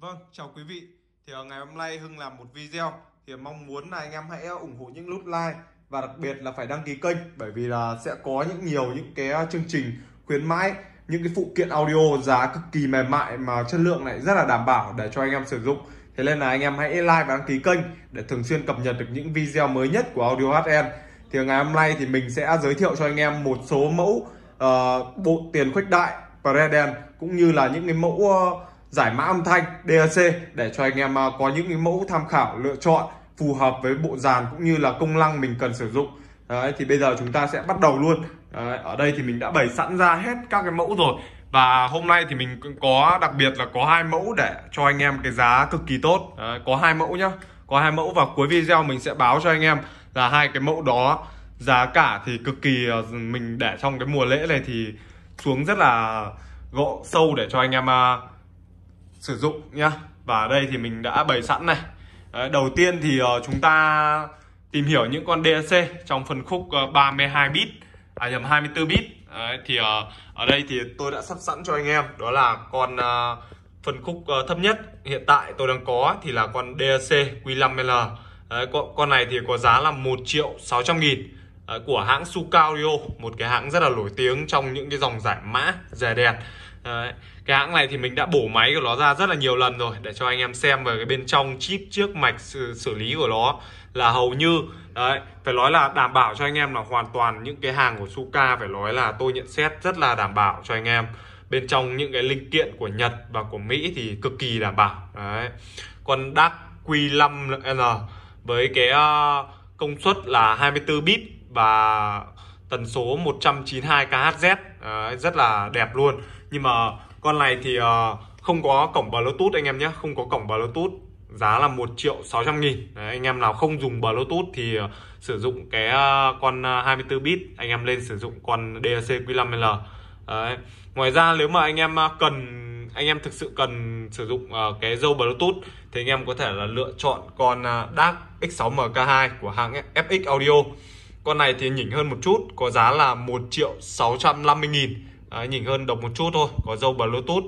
Vâng, chào quý vị. Thì ờ, ngày hôm nay Hưng làm một video thì mong muốn là anh em hãy ờ, ủng hộ những nút like và đặc biệt là phải đăng ký kênh bởi vì là sẽ có những nhiều những cái ờ, chương trình khuyến mãi những cái phụ kiện audio giá cực kỳ mềm mại mà chất lượng lại rất là đảm bảo để cho anh em sử dụng. Thế nên là anh em hãy like và đăng ký kênh để thường xuyên cập nhật được những video mới nhất của Audio HN. Thì ngày hôm nay thì mình sẽ giới thiệu cho anh em một số mẫu uh, bộ tiền khuếch đại và red cũng như là những cái mẫu uh, giải mã âm thanh DAC để cho anh em à, có những cái mẫu tham khảo lựa chọn phù hợp với bộ dàn cũng như là công năng mình cần sử dụng Đấy, thì bây giờ chúng ta sẽ bắt đầu luôn Đấy, ở đây thì mình đã bày sẵn ra hết các cái mẫu rồi và hôm nay thì mình có đặc biệt là có hai mẫu để cho anh em cái giá cực kỳ tốt Đấy, có hai mẫu nhá có hai mẫu và cuối video mình sẽ báo cho anh em là hai cái mẫu đó giá cả thì cực kỳ à, mình để trong cái mùa lễ này thì xuống rất là gộ sâu để cho anh em à, sử dụng nhá và ở đây thì mình đã bày sẵn này Đấy, đầu tiên thì uh, chúng ta tìm hiểu những con DAC trong phân khúc uh, ờ, 32 bit à nhầm 24 bit Đấy, thì uh, ở đây thì tôi đã sắp sẵn cho anh em đó là con uh, phân khúc uh, thấp nhất hiện tại tôi đang có thì là con DAC Q5L Đấy, con, con này thì có giá là 1 triệu 600 nghìn của hãng Sucaudio một cái hãng rất là nổi tiếng trong những cái dòng giải mã rẻ đèn Đấy. Cái hãng này thì mình đã bổ máy của nó ra rất là nhiều lần rồi để cho anh em xem về cái bên trong chip trước mạch xử, xử lý của nó là hầu như đấy phải nói là đảm bảo cho anh em là hoàn toàn những cái hàng của Suka phải nói là tôi nhận xét rất là đảm bảo cho anh em bên trong những cái linh kiện của Nhật và của Mỹ thì cực kỳ đảm bảo đấy còn DAC Q5N với cái ờ, công suất là 24 bit và tần số 192 kHz đấy, rất là đẹp luôn nhưng mà con này thì ờ, không có cổng bluetooth anh em nhé không có cổng bluetooth giá là 1 triệu 600 nghìn Đấy, anh em nào không dùng Bluetooth thì uh, sử dụng cái uh, con uh, 24 bit anh em lên sử dụng con DAC Q5L Đấy. ngoài ra nếu mà anh em cần anh em thực sự cần sử dụng uh, cái dâu Bluetooth thì anh em có thể là lựa chọn con uh, DAC X6MK2 của hãng FX Audio con này thì nhỉnh hơn một chút có giá là 1 triệu 650 nghìn à, nhỉnh hơn độc một chút thôi có dâu bluetooth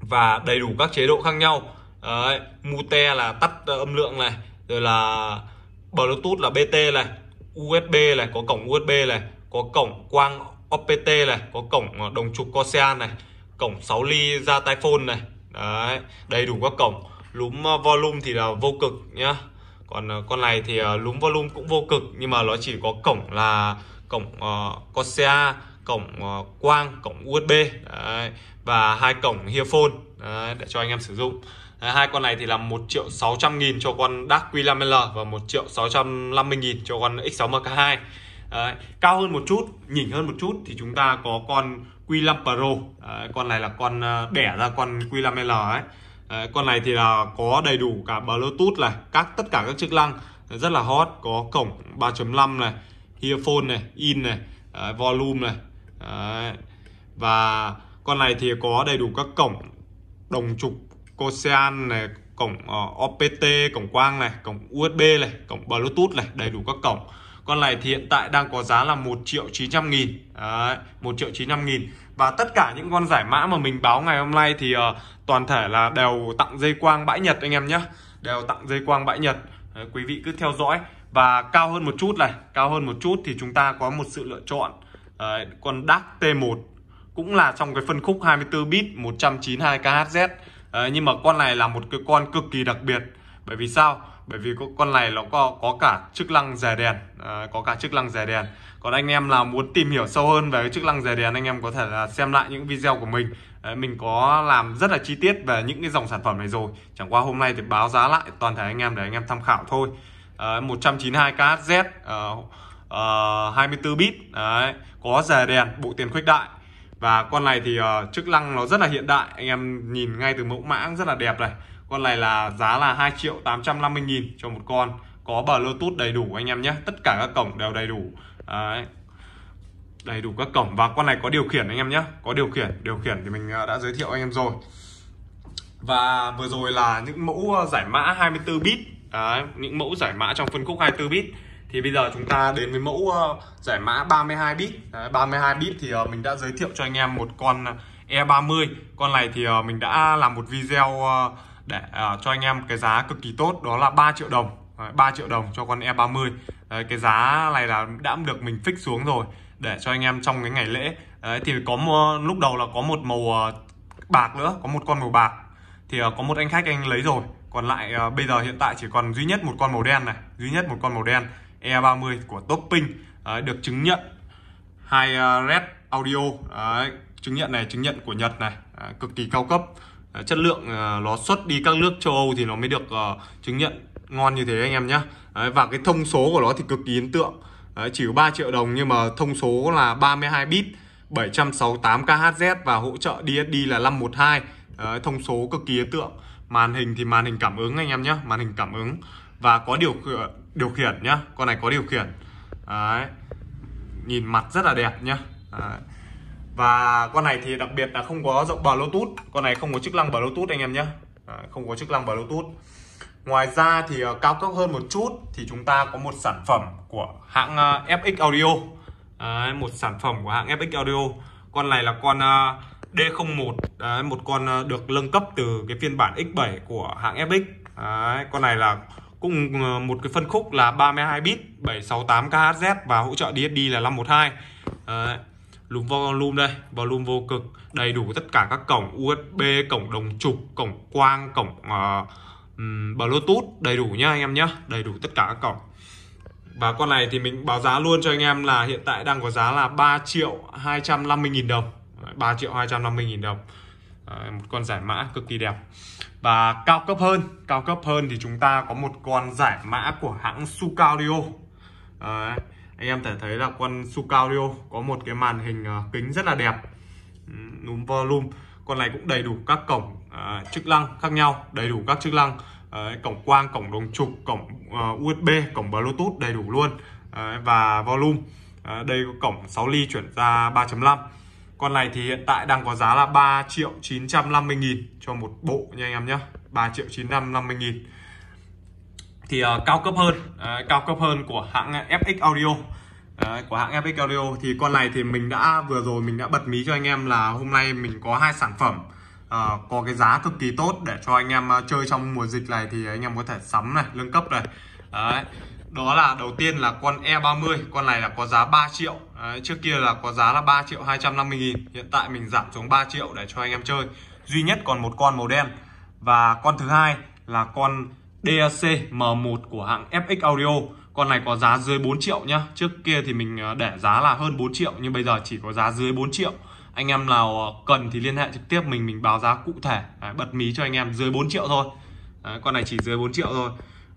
và đầy đủ các chế độ khác nhau Đấy, mute là tắt ờ, âm lượng này rồi là bluetooth là bt này usb này có cổng usb này có cổng quang OPT này có cổng ờ, đồng trục Cosean này cổng 6 ly ra tai phone này đấy đầy đủ các cổng lúm ờ, volume thì là vô cực nhá còn con này thì lúm volume cũng vô cực nhưng mà nó chỉ có cổng là cổng uh, Cosea cổng ờ, quang cổng USB đấy, và hai cổng headphone đấy, để cho anh em sử dụng đấy, hai con này thì là 1 triệu 600 nghìn cho con DAC Q5L và 1 triệu 650 nghìn cho con X6MK2 đấy, cao hơn một chút nhỉnh hơn một chút thì chúng ta có con Q5 Pro đấy, con này là con ờ, đẻ ra con Q5L ấy đấy, con này thì là có đầy đủ cả Bluetooth này các tất cả các chức năng rất là hot có cổng 3.5 này earphone này in này đấy, volume này Đấy. và con này thì có đầy đủ các cổng đồng trục cosean này cổng ờ, OPT cổng quang này cổng USB này cổng Bluetooth này đầy đủ các cổng con này thì hiện tại đang có giá là 1 triệu 900 nghìn Đấy, 1 triệu 900 nghìn Và tất cả những con giải mã mà mình báo ngày hôm nay thì ờ, toàn thể là đều tặng dây quang bãi nhật anh em nhé Đều tặng dây quang bãi nhật Đấy, Quý vị cứ theo dõi Và cao hơn một chút này Cao hơn một chút thì chúng ta có một sự lựa chọn Đấy, con DAC T1 cũng là trong cái phân khúc 24 bit 192 kHz Đấy, nhưng mà con này là một cái con cực kỳ đặc biệt bởi vì sao bởi vì con này nó có có cả chức năng rè đèn à, có cả chức năng rè đèn còn anh em nào muốn tìm hiểu sâu hơn về cái chức năng rè đèn anh em có thể là xem lại những video của mình Đấy, mình có làm rất là chi tiết về những cái dòng sản phẩm này rồi chẳng qua hôm nay thì báo giá lại toàn thể anh em để anh em tham khảo thôi à, 192 khz à, uh, ờ, 24 bit đấy, có già đèn bộ tiền khuếch đại và con này thì uh, chức năng nó rất là hiện đại anh em nhìn ngay từ mẫu mã rất là đẹp này con này là giá là 2 triệu 850 nghìn cho một con có bluetooth đầy đủ anh em nhé tất cả các cổng đều đầy đủ đấy đầy đủ các cổng và con này có điều khiển anh em nhé có điều khiển điều khiển thì mình ờ, đã giới thiệu anh em rồi và vừa rồi là những mẫu giải mã 24 bit Đấy, những mẫu giải mã trong phân khúc 24 bit thì bây giờ chúng ta đến với mẫu ờ, giải mã 32 bit Đấy, 32 bit thì ờ, mình đã giới thiệu cho anh em một con ờ, E30 con này thì mình đã làm một video để cho anh em cái giá cực kỳ tốt đó là 3 triệu đồng 3 triệu đồng cho con E30 Đấy, cái giá này là đã được mình fix xuống rồi để cho anh em trong cái ngày lễ Đấy, thì có lúc đầu là có một màu bạc nữa có một con màu bạc thì có một anh khách anh lấy rồi còn lại bây giờ hiện tại chỉ còn duy nhất một con màu đen này duy nhất một con màu đen E30 của topping đấy, ờ, được chứng nhận hai ờ, Red Audio đấy, ờ, chứng nhận này chứng nhận của Nhật này đấy, cực kỳ cao cấp đấy, chất lượng nó xuất đi các nước châu Âu thì nó mới được uh, chứng nhận ngon như thế anh em nhé và cái thông số của nó thì cực kỳ ấn tượng đấy, chỉ có 3 triệu đồng nhưng mà thông số là 32 bit 768 kHz và hỗ trợ DSD là 512 đấy, thông số cực kỳ ấn tượng màn hình thì màn hình cảm ứng anh em nhé màn hình cảm ứng và có điều điều khiển nhá con này có điều khiển đấy. nhìn mặt rất là đẹp nhá đấy. và con này thì đặc biệt là không có rộng bluetooth con này không có chức năng bluetooth anh em nhé đấy. không có chức năng bluetooth ngoài ra thì uh, cao cấp hơn một chút thì chúng ta có một sản phẩm của hãng uh, ờ, fx audio đấy, một sản phẩm của hãng fx audio con này là con uh, ờ, D01 đấy, một con được nâng cấp từ cái phiên bản X7 của hãng FX đấy, con này là cùng ờ, một cái phân khúc là 32 bit 768 kHz và hỗ trợ DSD là 512 Đấy. lùm volume đây volume vô cực đầy đủ tất cả các cổng USB cổng đồng trục cổng quang cổng uh, Bluetooth đầy đủ nhá anh em nhé đầy đủ tất cả các cổng và con này thì mình báo giá luôn cho anh em là hiện tại đang có giá là 3 triệu 250 nghìn đồng 3 triệu 250 nghìn đồng một con giải mã cực kỳ đẹp và cao cấp hơn cao cấp hơn thì chúng ta có một con giải mã của hãng Sukario anh em thể thấy là con Sukario có một cái màn hình ờ, kính rất là đẹp núm volume con này cũng đầy đủ các cổng uh, chức năng khác nhau đầy đủ các chức năng uh, cổng quang cổng đồng trục cổng uh, ờ, USB cổng Bluetooth đầy đủ luôn uh, và volume uh, đây có cổng 6 ly chuyển ra 3.5 con này thì hiện tại đang có giá là 3 triệu 950 nghìn cho một bộ nha anh em nhé 3 triệu 950 nghìn Thì uh, cao cấp hơn, uh, cao cấp hơn của hãng FX Audio Đấy, ờ, của hãng FX Audio thì con này thì mình đã vừa rồi mình đã bật mí cho anh em là hôm nay mình có hai sản phẩm uh, có cái giá cực kỳ tốt để cho anh em uh, chơi trong mùa dịch này thì anh em có thể sắm này, nâng cấp này Đấy đó là đầu tiên là con E30 con này là có giá 3 triệu Đấy, trước kia là có giá là 3 triệu 250 nghìn hiện tại mình giảm xuống 3 triệu để cho anh em chơi duy nhất còn một con màu đen và con thứ hai là con DAC M1 của hãng FX Audio con này có giá dưới 4 triệu nhá trước kia thì mình ờ, để giá là hơn 4 triệu nhưng bây giờ chỉ có giá dưới 4 triệu anh em nào ờ, cần thì liên hệ trực tiếp mình mình báo giá cụ thể Đấy, bật mí cho anh em dưới 4 triệu thôi Đấy, con này chỉ dưới 4 triệu thôi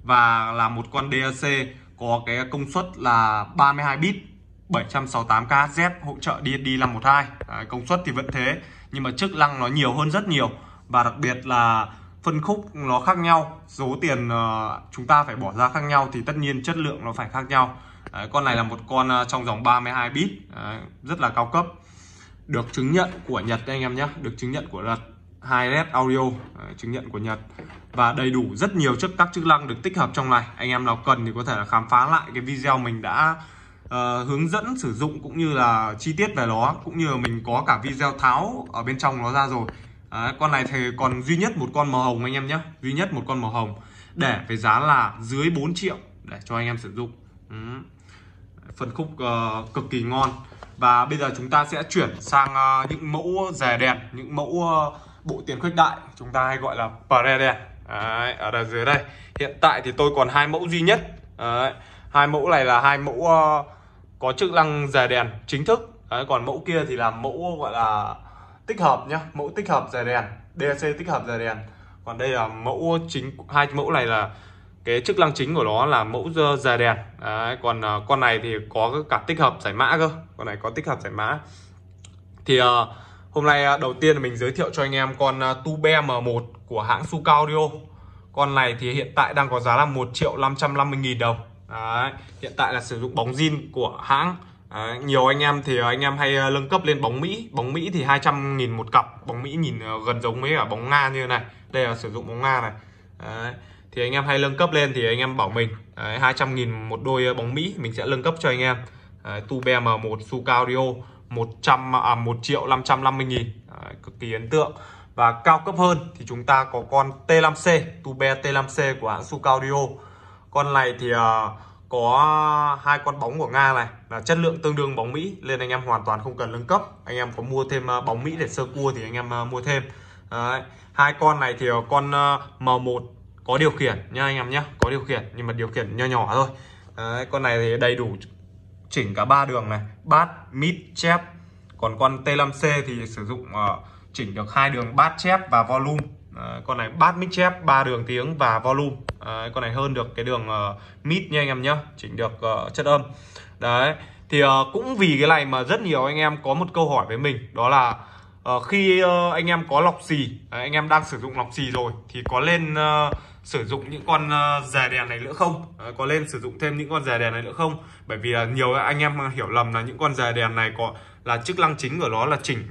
và là một con DAC có cái công suất là 32 bit 768 kZ hỗ trợ DSD512 Đấy, công suất thì vẫn thế nhưng mà chức năng nó nhiều hơn rất nhiều và đặc biệt là phân khúc nó khác nhau số tiền ờ, chúng ta phải bỏ ra khác nhau thì tất nhiên chất lượng nó phải khác nhau Đấy, con này là một con ờ, trong dòng 32 bit Đấy, ờ, rất là cao cấp được chứng nhận của Nhật anh em nhé được chứng nhận của Nhật hai led audio ờ, chứng nhận của Nhật và đầy đủ rất nhiều chức các chức năng được tích hợp trong này anh em nào cần thì có thể là khám phá lại cái video mình đã uh, hướng dẫn sử dụng cũng như là chi tiết về nó cũng như là mình có cả video tháo ở bên trong nó ra rồi Đấy, con này thì còn duy nhất một con màu hồng anh em nhé duy nhất một con màu hồng để với giá là dưới 4 triệu để cho anh em sử dụng ừ. phân khúc uh, cực kỳ ngon và bây giờ chúng ta sẽ chuyển sang uh, những mẫu rè đèn những mẫu uh, bộ tiền khuếch đại chúng ta hay gọi là parede Đấy, ở đằng dưới đây hiện tại thì tôi còn hai mẫu duy nhất Đấy, hai mẫu này là hai mẫu uh, có chức năng dè đèn chính thức Đấy, còn mẫu kia thì là mẫu gọi là tích hợp nhá mẫu tích hợp dè đèn DC tích hợp dè đèn còn đây là mẫu chính hai mẫu này là cái chức năng chính của nó là mẫu dè đèn Đấy, còn uh, con này thì có cả tích hợp giải mã cơ con này có tích hợp giải mã thì uh, Hôm nay à, đầu tiên mình giới thiệu cho anh em con à, Tube M1 của hãng Sucaudio. Con này thì hiện tại đang có giá là 1 triệu 550 nghìn đồng Đấy, Hiện tại là sử dụng bóng zin của hãng Đấy, Nhiều anh em thì à, anh em hay nâng cấp lên bóng Mỹ Bóng Mỹ thì 200 nghìn một cặp Bóng Mỹ nhìn gần giống với cả bóng Nga như thế này Đây là sử dụng bóng Nga này Đấy, Thì anh em hay nâng cấp lên thì anh em bảo mình Đấy, 200 nghìn một đôi bóng Mỹ mình sẽ nâng cấp cho anh em Đấy, Tube M1 Sucaudio. 100 à, 1 triệu 550 nghìn Đấy, cực kỳ ấn tượng và cao cấp hơn thì chúng ta có con T5C tube T5C của hãng Suzuki con này thì uh, có hai con bóng của Nga này là chất lượng tương đương bóng Mỹ nên anh em hoàn toàn không cần nâng cấp anh em có mua thêm à, bóng Mỹ để sơ cua thì anh em à, mua thêm Đấy. hai con này thì con M1 có điều khiển nha anh em nhé có điều khiển nhưng mà điều khiển nho nhỏ thôi Đấy. con này thì đầy đủ chỉnh cả ba đường này bát mid chép còn con T5C thì sử dụng uh, chỉnh được hai đường bát chép và volume à, con này bát mid chép ba đường tiếng và volume à, con này hơn được cái đường uh, mid nha anh em nhé chỉnh được uh, chất âm đấy thì uh, cũng vì cái này mà rất nhiều anh em có một câu hỏi với mình đó là uh, khi uh, anh em có lọc xì anh em đang sử dụng lọc xì rồi thì có lên uh, sử dụng những con dè ờ, đèn này nữa không ờ, có nên sử dụng thêm những con dè đèn này nữa không bởi vì là nhiều anh em hiểu lầm là những con dè đèn này có là chức năng chính của nó là chỉnh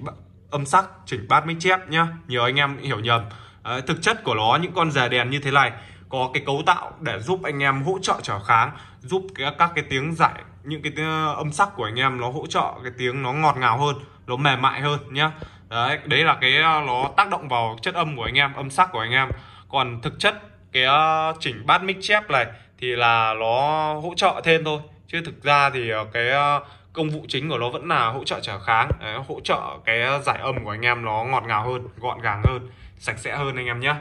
âm sắc chỉnh bát mic chép nhá nhiều anh em hiểu nhầm ờ, thực chất của nó những con dè đèn như thế này có cái cấu tạo để giúp anh em hỗ trợ trở kháng giúp các cái tiếng giải những cái âm sắc của anh em nó hỗ trợ cái tiếng nó ngọt ngào hơn nó mềm mại hơn nhá đấy đấy là cái nó tác động vào chất âm của anh em âm sắc của anh em còn thực chất cái ờ, chỉnh bát mic chép này thì là nó hỗ trợ thêm thôi chứ thực ra thì ờ, cái ờ, công vụ chính của nó vẫn là hỗ trợ trở kháng hỗ trợ cái giải âm của anh em nó ngọt ngào hơn gọn gàng hơn sạch sẽ hơn anh em nhé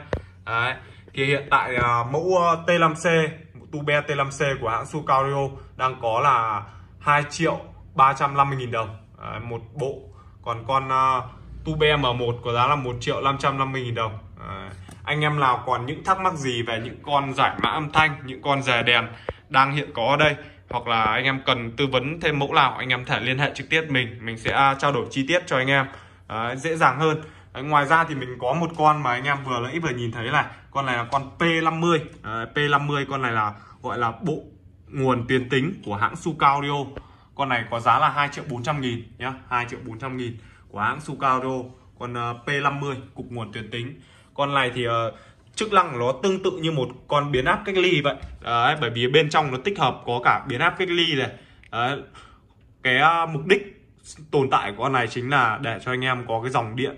thì hiện tại mẫu T5C tube T5C của hãng Sucario đang có là 2 triệu 350 nghìn đồng đấy, một bộ còn con uh, tube M1 có giá là 1 triệu 550 nghìn đồng đấy anh em nào còn những thắc mắc gì về những con giải mã âm thanh những con dè đèn đang hiện có ở đây hoặc là anh em cần tư vấn thêm mẫu nào anh em thể liên hệ trực tiếp mình mình sẽ à, trao đổi chi tiết cho anh em Đấy, dễ dàng hơn Đấy, ngoài ra thì mình có một con mà anh em vừa lấy vừa nhìn thấy này con này là con P50 Đấy, P50 con này là gọi là bộ nguồn tiền tính của hãng sucaudio, con này có giá là 2 triệu 400 nghìn nhé, 2 triệu 400 nghìn của hãng sucaudio, con ờ, P50 cục nguồn tuyến tính con này thì ờ, chức năng nó tương tự như một con biến áp cách ly vậy đấy, bởi vì bên trong nó tích hợp có cả biến áp cách ly này đấy, cái ờ, mục đích tồn tại của con này chính là để cho anh em có cái dòng điện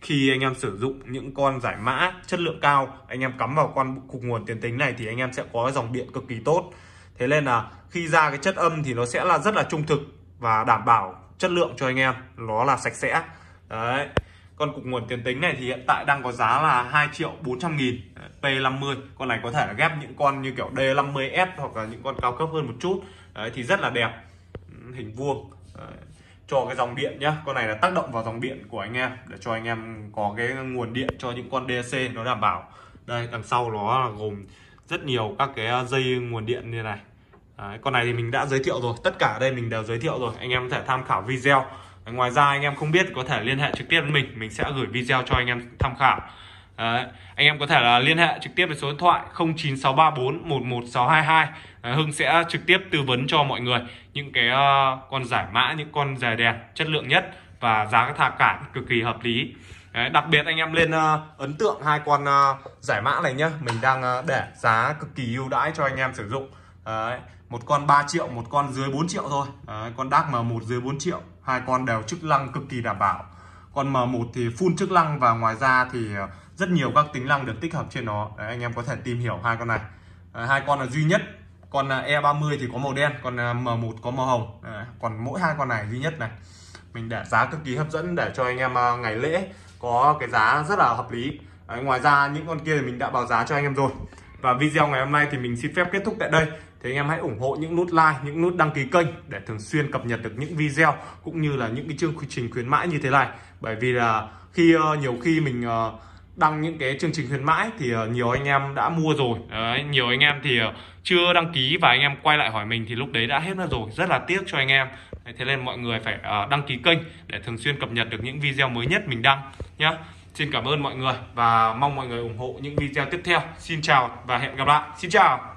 khi anh em sử dụng những con giải mã chất lượng cao anh em cắm vào con cục nguồn tiền tính này thì anh em sẽ có dòng điện cực kỳ tốt thế nên là khi ra cái chất âm thì nó sẽ là rất là trung thực và đảm bảo chất lượng cho anh em nó là sạch sẽ đấy con cục nguồn tiền tính này thì hiện tại đang có giá là 2 triệu 400 nghìn P50 con này có thể ghép những con như kiểu D50S hoặc là những con cao cấp hơn một chút Đấy, thì rất là đẹp ừ, hình vuông Đấy. cho cái dòng điện nhá con này là tác động vào dòng điện của anh em để cho anh em có cái nguồn điện cho những con DC nó đảm bảo đây đằng sau nó gồm rất nhiều các cái à, dây nguồn điện như này Đấy, con này thì mình đã giới thiệu rồi tất cả đây mình đều giới thiệu rồi anh em có thể tham khảo video ngoài ra anh em không biết có thể liên hệ trực tiếp với mình mình sẽ gửi video cho anh em tham khảo Đấy, anh em có thể là liên hệ trực tiếp với số điện thoại 09634 11622 Đấy, Hưng sẽ trực tiếp tư vấn cho mọi người những cái uh, con giải mã những con dài đèn chất lượng nhất và giá thà cả cực kỳ hợp lý Đấy, đặc biệt anh em lên uh, ấn tượng hai con uh, giải mã này nhá mình đang uh, để giá cực kỳ ưu đãi cho anh em sử dụng Đấy, một con 3 triệu một con dưới 4 triệu thôi Đấy, con đác mà một dưới 4 triệu hai con đều chức năng cực kỳ đảm bảo con M1 thì full chức năng và ngoài ra thì ờ, rất nhiều các tính năng được tích hợp trên nó Đấy, anh em có thể tìm hiểu hai con này à, hai con là duy nhất con ờ, E30 thì có màu đen còn M1 có màu hồng à, còn mỗi hai con này duy nhất này mình để giá cực kỳ hấp dẫn để cho anh em ngày lễ có cái giá rất là hợp lý Đấy, ngoài ra những con kia thì mình đã báo giá cho anh em rồi và video ngày hôm nay thì mình xin phép kết thúc tại đây thì anh em hãy ủng hộ những nút like những nút đăng ký kênh để thường xuyên cập nhật được những video cũng như là những cái chương trình khuyến mãi như thế này bởi vì là khi ờ, nhiều khi mình ờ, đăng những cái chương trình khuyến mãi thì ờ, nhiều anh em đã mua rồi đấy, nhiều anh em thì chưa đăng ký và anh em quay lại hỏi mình thì lúc đấy đã hết nó rồi rất là tiếc cho anh em thế nên mọi người phải đăng ký kênh để thường xuyên cập nhật được những video mới nhất mình đăng nhé xin cảm ơn mọi người và mong mọi người ủng hộ những video tiếp theo xin chào và hẹn gặp lại xin chào